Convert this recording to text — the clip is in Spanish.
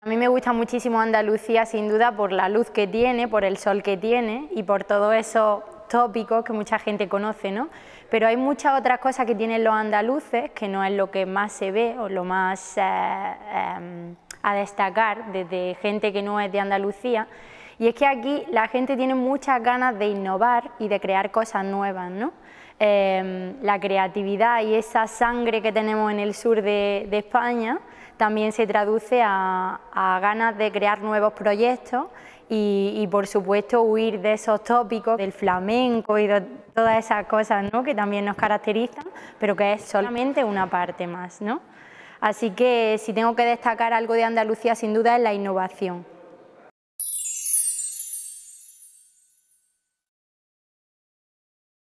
A mí me gusta muchísimo Andalucía, sin duda, por la luz que tiene, por el sol que tiene y por todo eso tópico que mucha gente conoce, ¿no? Pero hay muchas otras cosas que tienen los andaluces, que no es lo que más se ve o lo más eh, em, a destacar desde gente que no es de Andalucía. Y es que aquí la gente tiene muchas ganas de innovar y de crear cosas nuevas, ¿no? Em, la creatividad y esa sangre que tenemos en el sur de, España también se traduce a, ganas de crear nuevos proyectos y, y, por supuesto huir de esos tópicos del flamenco y de todas esas cosas ¿no? que también nos caracterizan, pero que es solamente una parte más. ¿no? Así que si tengo que destacar algo de Andalucía sin duda es la innovación.